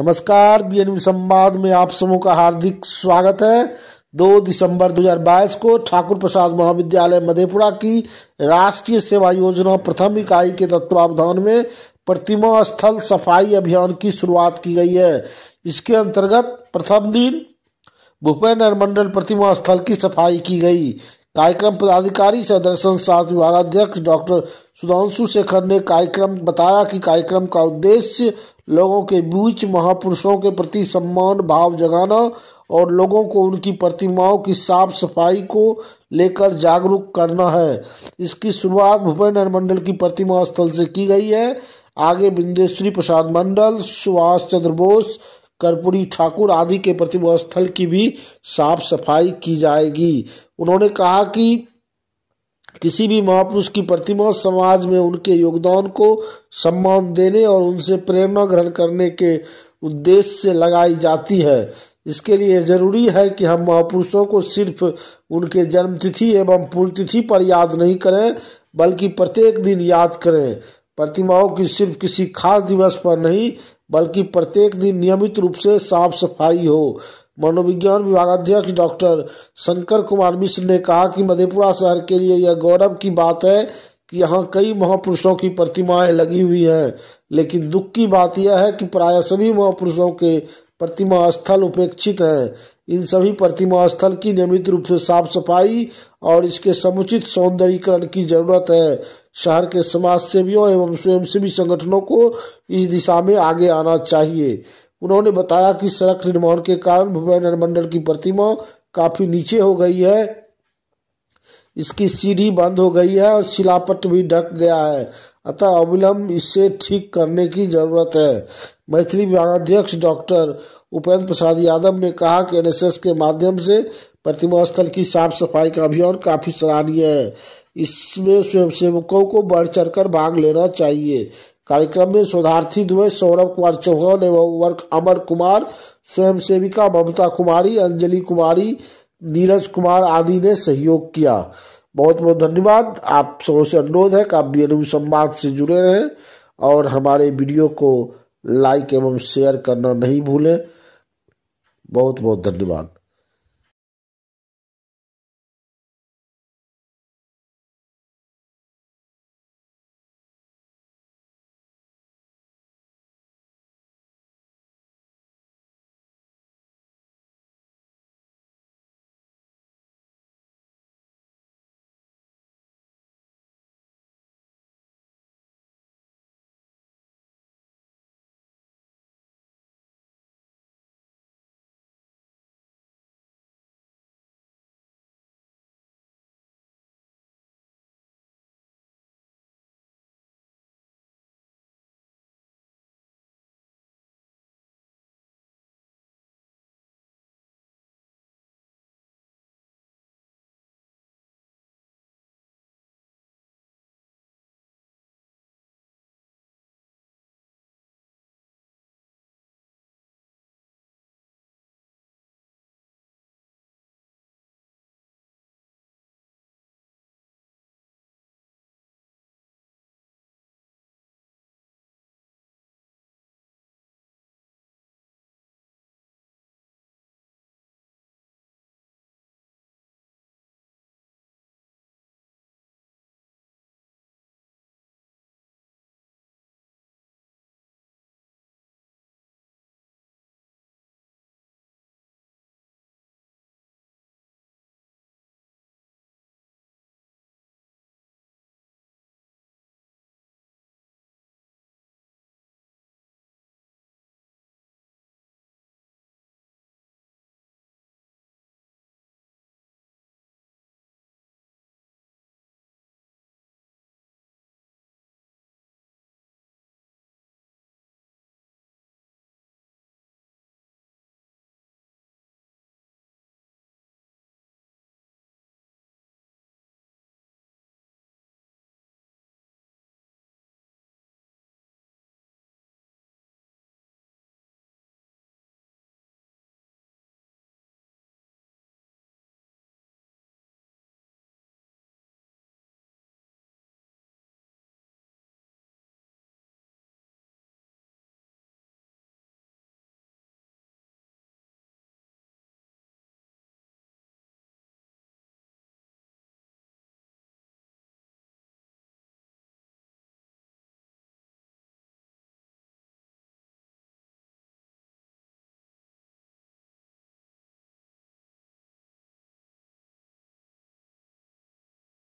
नमस्कार बी संवाद में आप सब का हार्दिक स्वागत है दो दिसंबर 2022 को ठाकुर प्रसाद महाविद्यालय मधेपुरा की राष्ट्रीय सेवा योजना प्रथम इकाई के तत्वावधान में प्रतिमा स्थल सफाई अभियान की शुरुआत की गई है इसके अंतर्गत प्रथम दिन भूपेन्द्र मंडल प्रतिमा स्थल की सफाई की गई कार्यक्रम पदाधिकारी सह दर्शन शास्त्र विभागाध्यक्ष डॉक्टर सुधांशु शेखर ने कार्यक्रम बताया कि कार्यक्रम का उद्देश्य लोगों के बीच महापुरुषों के प्रति सम्मान भाव जगाना और लोगों को उनकी प्रतिमाओं की साफ सफाई को लेकर जागरूक करना है इसकी शुरुआत भूपेन्द्र मंडल की प्रतिमा स्थल से की गई है आगे बिंदेश्वरी प्रसाद मंडल सुभाष चंद्र बोस कर्पूरी ठाकुर आदि के प्रतिमा स्थल की भी साफ सफाई की जाएगी उन्होंने कहा कि किसी भी महापुरुष की प्रतिमा समाज में उनके योगदान को सम्मान देने और उनसे प्रेरणा ग्रहण करने के उद्देश्य से लगाई जाती है इसके लिए जरूरी है कि हम महापुरुषों को सिर्फ उनके जन्मतिथि एवं पुण्यतिथि पर याद नहीं करें बल्कि प्रत्येक दिन याद करें प्रतिमाओं की सिर्फ किसी खास दिवस पर नहीं बल्कि प्रत्येक दिन नियमित रूप से साफ सफाई हो मनोविज्ञान विभागाध्यक्ष डॉक्टर शंकर कुमार मिश्र ने कहा कि मधेपुरा शहर के लिए यह गौरव की बात है कि यहाँ कई महापुरुषों की प्रतिमाएं लगी हुई हैं लेकिन दुख की बात यह है कि प्राय सभी महापुरुषों के प्रतिमा स्थल उपेक्षित हैं इन सभी प्रतिमा स्थल की नियमित रूप से साफ सफाई और इसके समुचित सौंदर्यीकरण की जरूरत है शहर के समाज सेवियों एवं स्वयंसेवी संगठनों को इस दिशा में आगे आना चाहिए उन्होंने बताया कि सड़क निर्माण के कारण भुवन अनुमंडल की प्रतिमा काफी नीचे हो गई है इसकी सीढ़ी बंद हो गई है और शिलापट भी ढक गया है अतः अविलंब इसे ठीक करने की जरूरत है मैथिली विभागाध्यक्ष डॉक्टर उपेंद्र प्रसाद यादव ने कहा कि एनएसएस के माध्यम से प्रतिमा स्थल की साफ सफाई का अभियान काफी सराहनीय है इसमें स्वयंसेवकों को बढ़ चढ़कर भाग लेना चाहिए कार्यक्रम में शोधार्थी द्वय सौरभ कुमार चौहान एवं वर्क अमर कुमार स्वयं सेविका ममता कुमारी अंजलि कुमारी नीरज कुमार आदि ने सहयोग किया बहुत बहुत धन्यवाद आप सबों से अनुरोध है कि आप काव्य संवाद से जुड़े रहें और हमारे वीडियो को लाइक एवं शेयर करना नहीं भूलें बहुत बहुत धन्यवाद